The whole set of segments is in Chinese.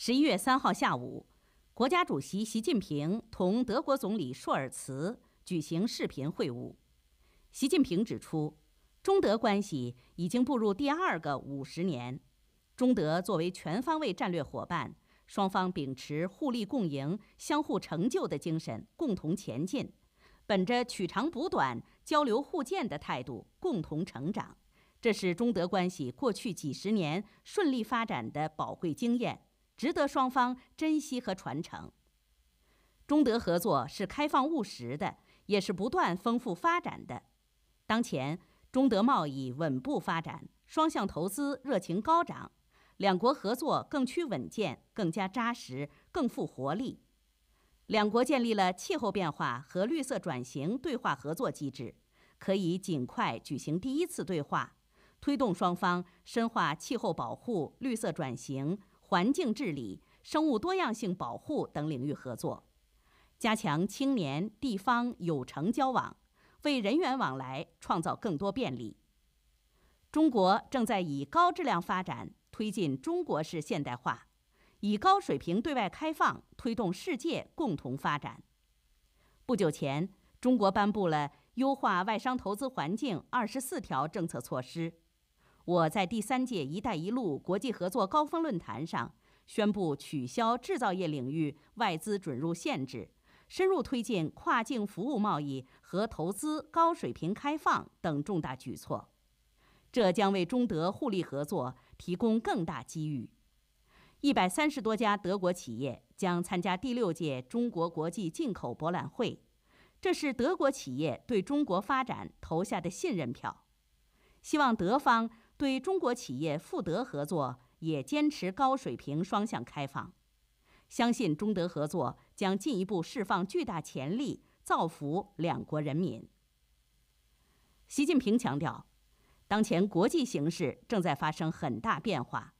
十一月三号下午，国家主席习近平同德国总理朔尔茨举行视频会晤。习近平指出，中德关系已经步入第二个五十年。中德作为全方位战略伙伴，双方秉持互利共赢、相互成就的精神共同前进，本着取长补短、交流互鉴的态度共同成长，这是中德关系过去几十年顺利发展的宝贵经验。值得双方珍惜和传承。中德合作是开放务实的，也是不断丰富发展的。当前，中德贸易稳步发展，双向投资热情高涨，两国合作更趋稳健、更加扎实、更富活力。两国建立了气候变化和绿色转型对话合作机制，可以尽快举行第一次对话，推动双方深化气候保护、绿色转型。环境治理、生物多样性保护等领域合作，加强青年、地方、友城交往，为人员往来创造更多便利。中国正在以高质量发展推进中国式现代化，以高水平对外开放推动世界共同发展。不久前，中国颁布了优化外商投资环境二十四条政策措施。我在第三届“一带一路”国际合作高峰论坛上宣布取消制造业领域外资准入限制，深入推进跨境服务贸易和投资高水平开放等重大举措，这将为中德互利合作提供更大机遇。一百三十多家德国企业将参加第六届中国国际进口博览会，这是德国企业对中国发展投下的信任票。希望德方。对中国企业赴德合作，也坚持高水平双向开放。相信中德合作将进一步释放巨大潜力，造福两国人民。习近平强调，当前国际形势正在发生很大变化，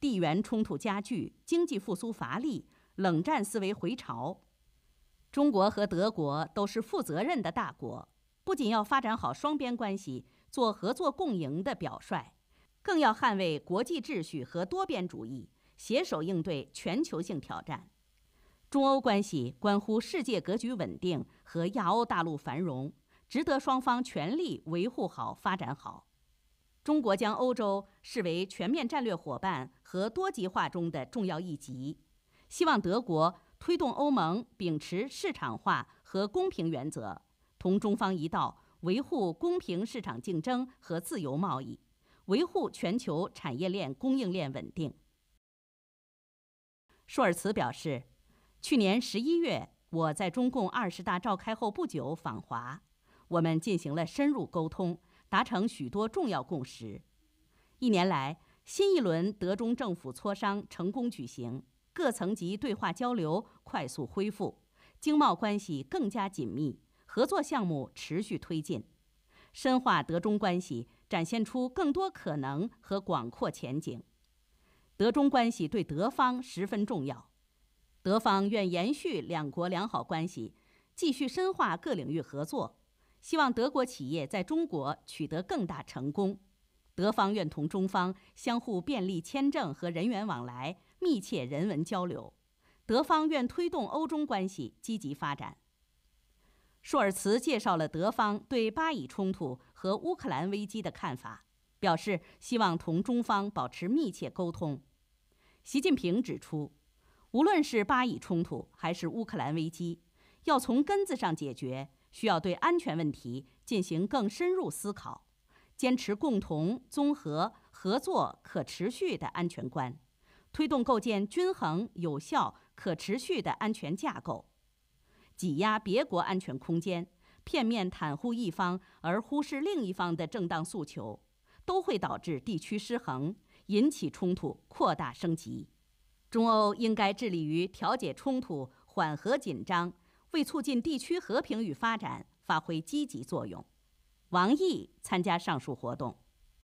地缘冲突加剧，经济复苏乏力，冷战思维回潮。中国和德国都是负责任的大国，不仅要发展好双边关系，做合作共赢的表率。更要捍卫国际秩序和多边主义，携手应对全球性挑战。中欧关系关乎世界格局稳定和亚欧大陆繁荣，值得双方全力维护好、发展好。中国将欧洲视为全面战略伙伴和多极化中的重要一极，希望德国推动欧盟秉持市场化和公平原则，同中方一道维护公平市场竞争和自由贸易。维护全球产业链供应链稳定。舒尔茨表示，去年十一月我在中共二十大召开后不久访华，我们进行了深入沟通，达成许多重要共识。一年来，新一轮德中政府磋商成功举行，各层级对话交流快速恢复，经贸关系更加紧密，合作项目持续推进，深化德中关系。展现出更多可能和广阔前景。德中关系对德方十分重要，德方愿延续两国良好关系，继续深化各领域合作。希望德国企业在中国取得更大成功。德方愿同中方相互便利签证和人员往来，密切人文交流。德方愿推动欧中关系积极发展。舒尔茨介绍了德方对巴以冲突和乌克兰危机的看法，表示希望同中方保持密切沟通。习近平指出，无论是巴以冲突还是乌克兰危机，要从根子上解决，需要对安全问题进行更深入思考，坚持共同、综合、合作、可持续的安全观，推动构建均衡、有效、可持续的安全架构。挤压别国安全空间，片面袒护一方而忽视另一方的正当诉求，都会导致地区失衡，引起冲突扩大升级。中欧应该致力于调解冲突、缓和紧张，为促进地区和平与发展发挥积极作用。王毅参加上述活动。